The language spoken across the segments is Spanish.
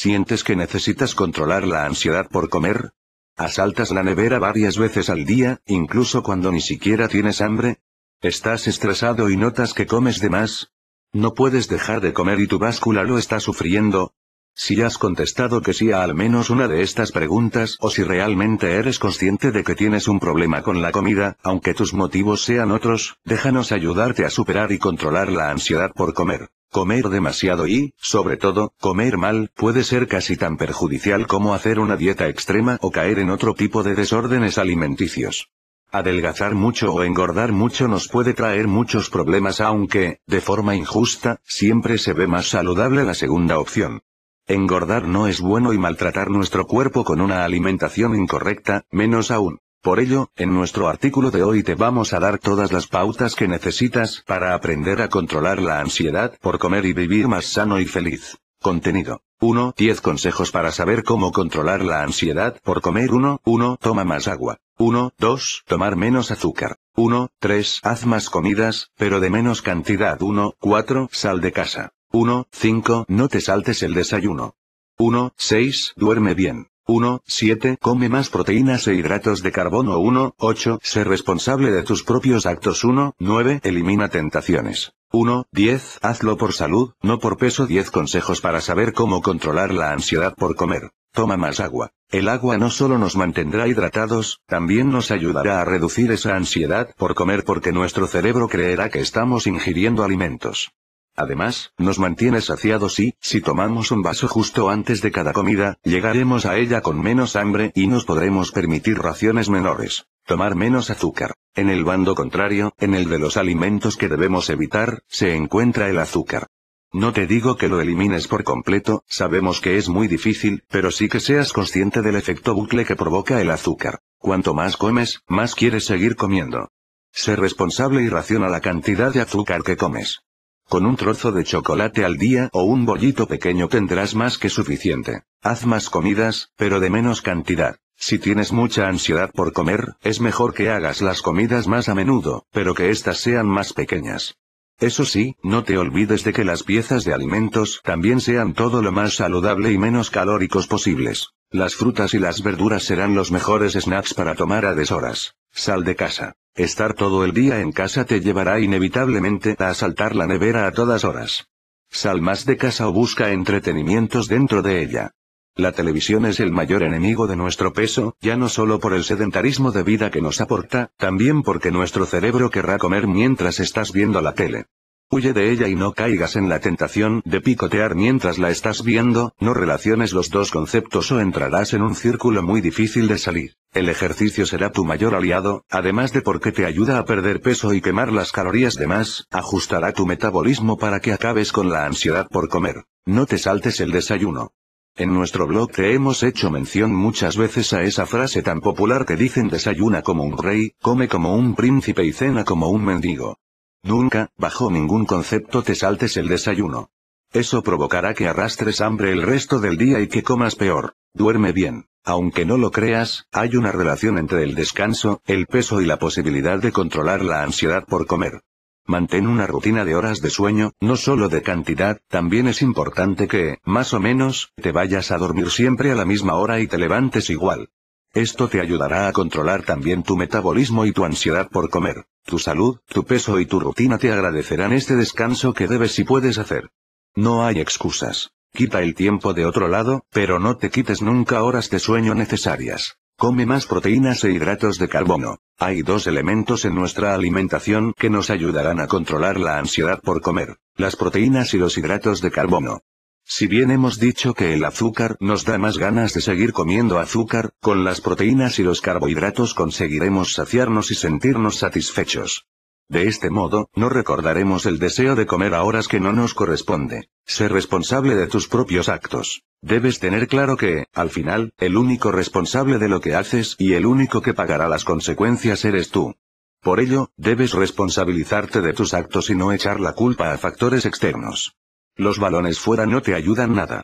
¿Sientes que necesitas controlar la ansiedad por comer? ¿Asaltas la nevera varias veces al día, incluso cuando ni siquiera tienes hambre? ¿Estás estresado y notas que comes de más? ¿No puedes dejar de comer y tu báscula lo está sufriendo? Si has contestado que sí a al menos una de estas preguntas o si realmente eres consciente de que tienes un problema con la comida, aunque tus motivos sean otros, déjanos ayudarte a superar y controlar la ansiedad por comer. Comer demasiado y, sobre todo, comer mal, puede ser casi tan perjudicial como hacer una dieta extrema o caer en otro tipo de desórdenes alimenticios. Adelgazar mucho o engordar mucho nos puede traer muchos problemas aunque, de forma injusta, siempre se ve más saludable la segunda opción. Engordar no es bueno y maltratar nuestro cuerpo con una alimentación incorrecta, menos aún. Por ello, en nuestro artículo de hoy te vamos a dar todas las pautas que necesitas para aprender a controlar la ansiedad por comer y vivir más sano y feliz. Contenido. 1. 10 consejos para saber cómo controlar la ansiedad por comer 1. 1. Toma más agua. 1. 2. Tomar menos azúcar. 1. 3. Haz más comidas, pero de menos cantidad. 1. 4. Sal de casa. 1. 5. No te saltes el desayuno. 1. 6. Duerme bien. 1, 7. Come más proteínas e hidratos de carbono 1, 8. Sé responsable de tus propios actos 1, 9. Elimina tentaciones. 1, 10. Hazlo por salud, no por peso 10 consejos para saber cómo controlar la ansiedad por comer. Toma más agua. El agua no solo nos mantendrá hidratados, también nos ayudará a reducir esa ansiedad por comer porque nuestro cerebro creerá que estamos ingiriendo alimentos. Además, nos mantiene saciados y, si tomamos un vaso justo antes de cada comida, llegaremos a ella con menos hambre y nos podremos permitir raciones menores. Tomar menos azúcar. En el bando contrario, en el de los alimentos que debemos evitar, se encuentra el azúcar. No te digo que lo elimines por completo, sabemos que es muy difícil, pero sí que seas consciente del efecto bucle que provoca el azúcar. Cuanto más comes, más quieres seguir comiendo. Sé responsable y raciona la cantidad de azúcar que comes. Con un trozo de chocolate al día o un bollito pequeño tendrás más que suficiente. Haz más comidas, pero de menos cantidad. Si tienes mucha ansiedad por comer, es mejor que hagas las comidas más a menudo, pero que éstas sean más pequeñas. Eso sí, no te olvides de que las piezas de alimentos también sean todo lo más saludable y menos calóricos posibles. Las frutas y las verduras serán los mejores snacks para tomar a deshoras. Sal de casa. Estar todo el día en casa te llevará inevitablemente a asaltar la nevera a todas horas. Sal más de casa o busca entretenimientos dentro de ella. La televisión es el mayor enemigo de nuestro peso, ya no solo por el sedentarismo de vida que nos aporta, también porque nuestro cerebro querrá comer mientras estás viendo la tele. Huye de ella y no caigas en la tentación de picotear mientras la estás viendo, no relaciones los dos conceptos o entrarás en un círculo muy difícil de salir. El ejercicio será tu mayor aliado, además de porque te ayuda a perder peso y quemar las calorías de más, ajustará tu metabolismo para que acabes con la ansiedad por comer. No te saltes el desayuno. En nuestro blog te hemos hecho mención muchas veces a esa frase tan popular que dicen desayuna como un rey, come como un príncipe y cena como un mendigo. Nunca, bajo ningún concepto te saltes el desayuno. Eso provocará que arrastres hambre el resto del día y que comas peor. Duerme bien. Aunque no lo creas, hay una relación entre el descanso, el peso y la posibilidad de controlar la ansiedad por comer. Mantén una rutina de horas de sueño, no solo de cantidad, también es importante que, más o menos, te vayas a dormir siempre a la misma hora y te levantes igual. Esto te ayudará a controlar también tu metabolismo y tu ansiedad por comer. Tu salud, tu peso y tu rutina te agradecerán este descanso que debes y puedes hacer. No hay excusas. Quita el tiempo de otro lado, pero no te quites nunca horas de sueño necesarias. Come más proteínas e hidratos de carbono. Hay dos elementos en nuestra alimentación que nos ayudarán a controlar la ansiedad por comer, las proteínas y los hidratos de carbono. Si bien hemos dicho que el azúcar nos da más ganas de seguir comiendo azúcar, con las proteínas y los carbohidratos conseguiremos saciarnos y sentirnos satisfechos. De este modo, no recordaremos el deseo de comer a horas que no nos corresponde. Sé responsable de tus propios actos. Debes tener claro que, al final, el único responsable de lo que haces y el único que pagará las consecuencias eres tú. Por ello, debes responsabilizarte de tus actos y no echar la culpa a factores externos. Los balones fuera no te ayudan nada.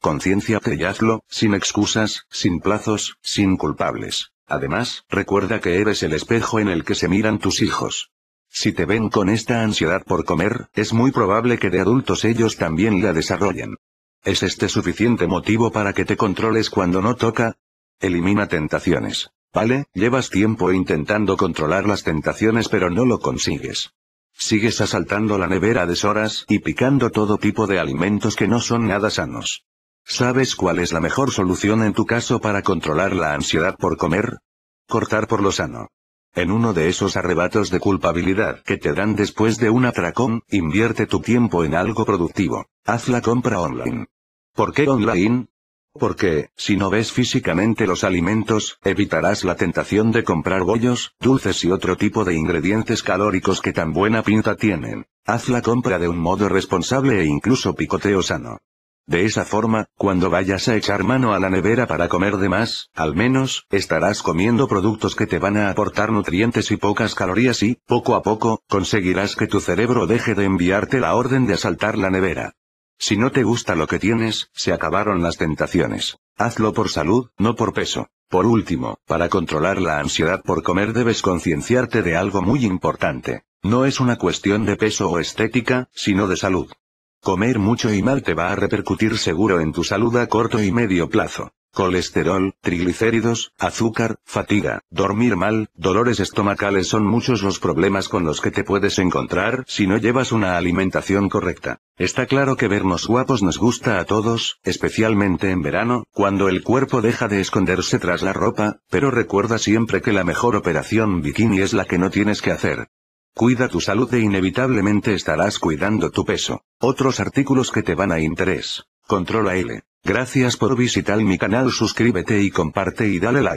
Conciencia que hazlo, sin excusas, sin plazos, sin culpables. Además, recuerda que eres el espejo en el que se miran tus hijos. Si te ven con esta ansiedad por comer, es muy probable que de adultos ellos también la desarrollen. ¿Es este suficiente motivo para que te controles cuando no toca? Elimina tentaciones. Vale, llevas tiempo intentando controlar las tentaciones pero no lo consigues. Sigues asaltando la nevera a deshoras y picando todo tipo de alimentos que no son nada sanos. ¿Sabes cuál es la mejor solución en tu caso para controlar la ansiedad por comer? Cortar por lo sano. En uno de esos arrebatos de culpabilidad que te dan después de un atracón, invierte tu tiempo en algo productivo. Haz la compra online. ¿Por qué online? Porque, si no ves físicamente los alimentos, evitarás la tentación de comprar bollos, dulces y otro tipo de ingredientes calóricos que tan buena pinta tienen. Haz la compra de un modo responsable e incluso picoteo sano. De esa forma, cuando vayas a echar mano a la nevera para comer de más, al menos, estarás comiendo productos que te van a aportar nutrientes y pocas calorías y, poco a poco, conseguirás que tu cerebro deje de enviarte la orden de asaltar la nevera. Si no te gusta lo que tienes, se acabaron las tentaciones. Hazlo por salud, no por peso. Por último, para controlar la ansiedad por comer debes concienciarte de algo muy importante. No es una cuestión de peso o estética, sino de salud. Comer mucho y mal te va a repercutir seguro en tu salud a corto y medio plazo. Colesterol, triglicéridos, azúcar, fatiga, dormir mal, dolores estomacales son muchos los problemas con los que te puedes encontrar si no llevas una alimentación correcta. Está claro que vernos guapos nos gusta a todos, especialmente en verano, cuando el cuerpo deja de esconderse tras la ropa, pero recuerda siempre que la mejor operación bikini es la que no tienes que hacer. Cuida tu salud e inevitablemente estarás cuidando tu peso. Otros artículos que te van a interés. Controla L. Gracias por visitar mi canal suscríbete y comparte y dale like.